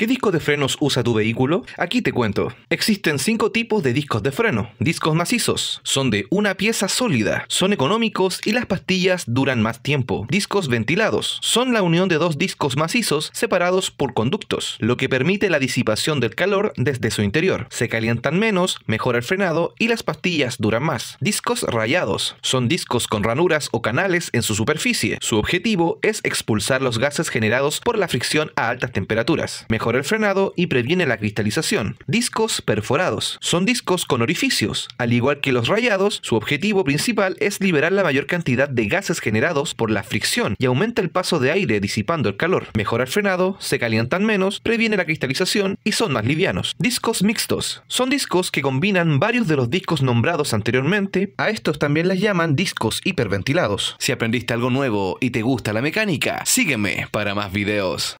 ¿Qué disco de frenos usa tu vehículo? Aquí te cuento. Existen cinco tipos de discos de freno. Discos macizos. Son de una pieza sólida. Son económicos y las pastillas duran más tiempo. Discos ventilados. Son la unión de dos discos macizos separados por conductos, lo que permite la disipación del calor desde su interior. Se calientan menos, mejora el frenado y las pastillas duran más. Discos rayados. Son discos con ranuras o canales en su superficie. Su objetivo es expulsar los gases generados por la fricción a altas temperaturas el frenado y previene la cristalización. Discos perforados. Son discos con orificios. Al igual que los rayados, su objetivo principal es liberar la mayor cantidad de gases generados por la fricción y aumenta el paso de aire disipando el calor. Mejora el frenado, se calientan menos, previene la cristalización y son más livianos. Discos mixtos. Son discos que combinan varios de los discos nombrados anteriormente. A estos también las llaman discos hiperventilados. Si aprendiste algo nuevo y te gusta la mecánica, sígueme para más videos.